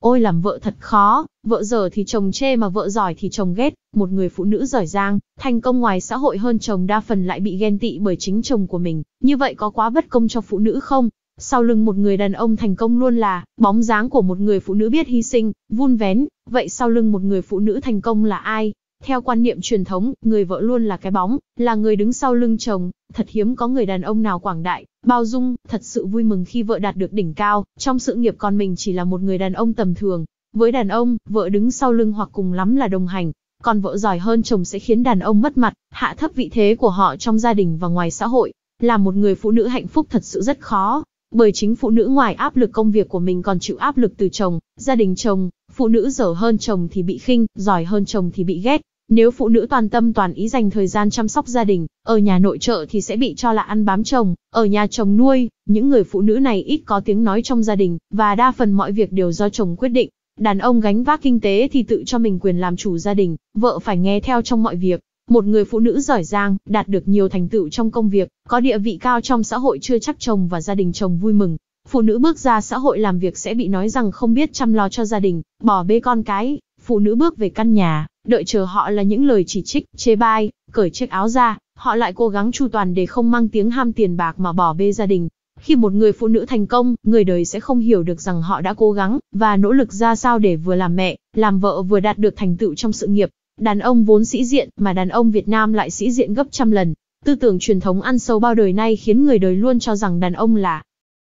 Ôi làm vợ thật khó, vợ giờ thì chồng chê mà vợ giỏi thì chồng ghét, một người phụ nữ giỏi giang, thành công ngoài xã hội hơn chồng đa phần lại bị ghen tị bởi chính chồng của mình, như vậy có quá bất công cho phụ nữ không? Sau lưng một người đàn ông thành công luôn là, bóng dáng của một người phụ nữ biết hy sinh, vun vén, vậy sau lưng một người phụ nữ thành công là ai? Theo quan niệm truyền thống, người vợ luôn là cái bóng, là người đứng sau lưng chồng, thật hiếm có người đàn ông nào quảng đại, Bao Dung thật sự vui mừng khi vợ đạt được đỉnh cao, trong sự nghiệp còn mình chỉ là một người đàn ông tầm thường. Với đàn ông, vợ đứng sau lưng hoặc cùng lắm là đồng hành, còn vợ giỏi hơn chồng sẽ khiến đàn ông mất mặt, hạ thấp vị thế của họ trong gia đình và ngoài xã hội. Là một người phụ nữ hạnh phúc thật sự rất khó, bởi chính phụ nữ ngoài áp lực công việc của mình còn chịu áp lực từ chồng, gia đình chồng, phụ nữ dở hơn chồng thì bị khinh, giỏi hơn chồng thì bị ghét, nếu phụ nữ toàn tâm toàn ý dành thời gian chăm sóc gia đình, ở nhà nội trợ thì sẽ bị cho là ăn bám chồng, ở nhà chồng nuôi, những người phụ nữ này ít có tiếng nói trong gia đình, và đa phần mọi việc đều do chồng quyết định. Đàn ông gánh vác kinh tế thì tự cho mình quyền làm chủ gia đình, vợ phải nghe theo trong mọi việc. Một người phụ nữ giỏi giang, đạt được nhiều thành tựu trong công việc, có địa vị cao trong xã hội chưa chắc chồng và gia đình chồng vui mừng. Phụ nữ bước ra xã hội làm việc sẽ bị nói rằng không biết chăm lo cho gia đình, bỏ bê con cái. Phụ nữ bước về căn nhà, Đợi chờ họ là những lời chỉ trích, chê bai, cởi chiếc áo ra, họ lại cố gắng chu toàn để không mang tiếng ham tiền bạc mà bỏ bê gia đình. Khi một người phụ nữ thành công, người đời sẽ không hiểu được rằng họ đã cố gắng và nỗ lực ra sao để vừa làm mẹ, làm vợ vừa đạt được thành tựu trong sự nghiệp. Đàn ông vốn sĩ diện, mà đàn ông Việt Nam lại sĩ diện gấp trăm lần. Tư tưởng truyền thống ăn sâu bao đời nay khiến người đời luôn cho rằng đàn ông là